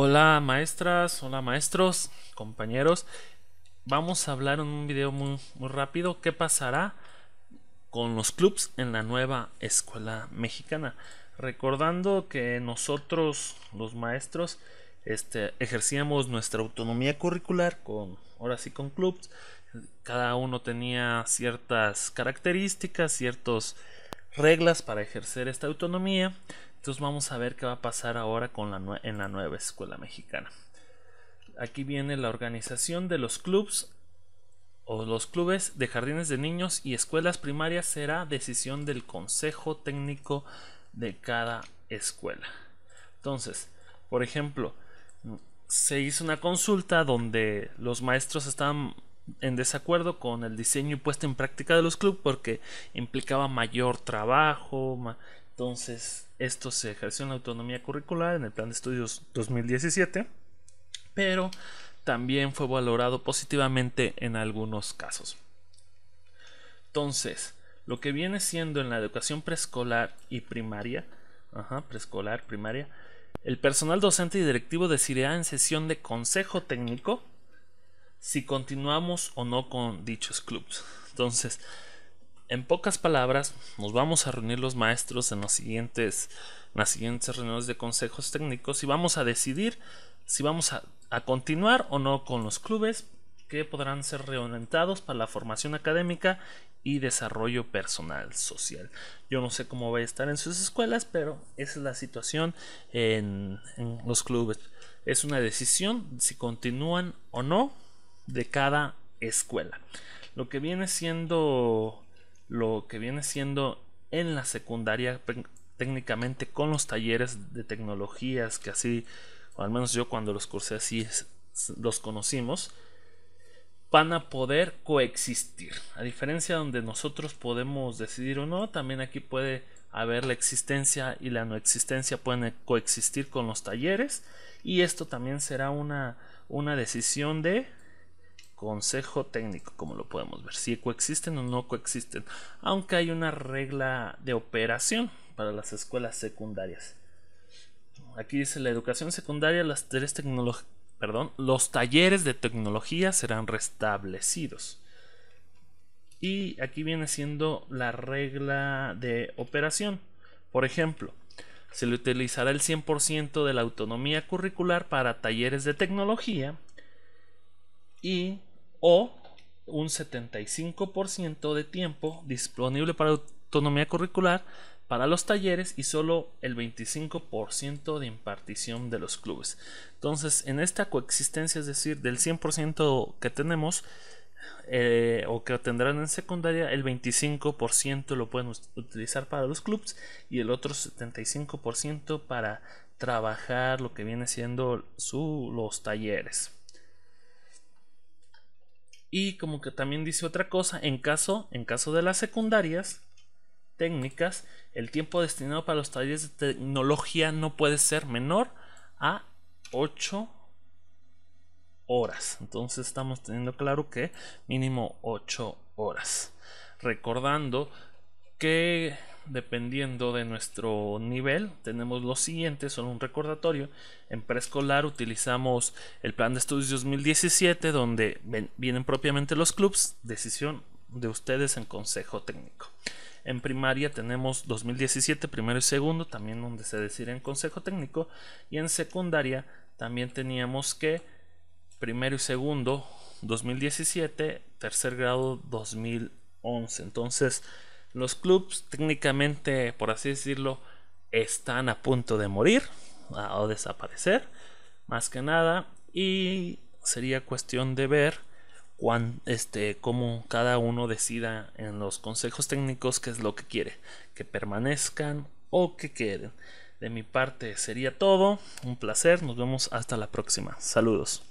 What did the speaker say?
Hola maestras, hola maestros, compañeros. Vamos a hablar en un video muy, muy rápido qué pasará con los clubs en la nueva escuela mexicana. Recordando que nosotros, los maestros, este, ejercíamos nuestra autonomía curricular con, ahora sí, con clubs. Cada uno tenía ciertas características, ciertos reglas para ejercer esta autonomía. Entonces vamos a ver qué va a pasar ahora con la en la nueva escuela mexicana. Aquí viene la organización de los clubes o los clubes de jardines de niños y escuelas primarias será decisión del consejo técnico de cada escuela. Entonces, por ejemplo, se hizo una consulta donde los maestros estaban en desacuerdo con el diseño y puesta en práctica de los clubes porque implicaba mayor trabajo. Entonces, esto se ejerció en la autonomía curricular en el plan de estudios 2017, pero también fue valorado positivamente en algunos casos. Entonces, lo que viene siendo en la educación preescolar y primaria, ajá, preescolar, primaria, el personal docente y directivo decidirá en sesión de consejo técnico si continuamos o no con dichos clubs. Entonces, en pocas palabras, nos vamos a reunir los maestros en, los siguientes, las siguientes reuniones de consejos técnicos y vamos a decidir si vamos a, continuar o no con los clubes que podrán ser reorientados para la formación académica y desarrollo personal social. Yo no sé cómo va a estar en sus escuelas, pero esa es la situación en los clubes. Es una decisión si continúan o no de cada escuela. Lo que viene siendo lo que viene siendo en la secundaria técnicamente con los talleres de tecnologías que así al menos yo cuando los cursé así los conocimos van a poder coexistir. A diferencia donde nosotros podemos decidir o no, también aquí puede haber la existencia y la no existencia pueden eh, coexistir con los talleres y esto también será una, una decisión de consejo técnico, como lo podemos ver, si coexisten o no coexisten, aunque hay una regla de operación para las escuelas secundarias. Aquí dice la educación secundaria, las tres tecnologías, perdón, los talleres de tecnología serán restablecidos. Y aquí viene siendo la regla de operación. Por ejemplo, se le utilizará el 100% de la autonomía curricular para talleres de tecnología y o un 75% de tiempo disponible para autonomía curricular para los talleres y solo el 25% de impartición de los clubes. Entonces, en esta coexistencia, es decir, del 100% que tenemos eh, o que tendrán en secundaria, el 25% lo pueden utilizar para los clubes y el otro 75% para trabajar lo que viene siendo los talleres. Y como que también dice otra cosa, en caso, en caso de las secundarias técnicas, el tiempo destinado para los talleres de tecnología no puede ser menor a 8 horas. Entonces estamos teniendo claro que mínimo 8 horas. Recordando que dependiendo de nuestro nivel, tenemos los siguientes, son un recordatorio. En preescolar utilizamos el plan de estudios 2017, donde vienen propiamente los clubs, decisión de ustedes en consejo técnico. En primaria tenemos 2017, primero y segundo, también donde se decide en consejo técnico. Y en secundaria también teníamos que primero y segundo 2017, tercer grado 2011. Entonces, los clubs técnicamente, por así decirlo, están a punto de morir o desaparecer, más que nada. Y sería cuestión de ver cuán, este, cómo cada uno decida en los consejos técnicos qué es lo que quiere, que permanezcan o que queden. De mi parte sería todo, un placer, nos vemos hasta la próxima. Saludos.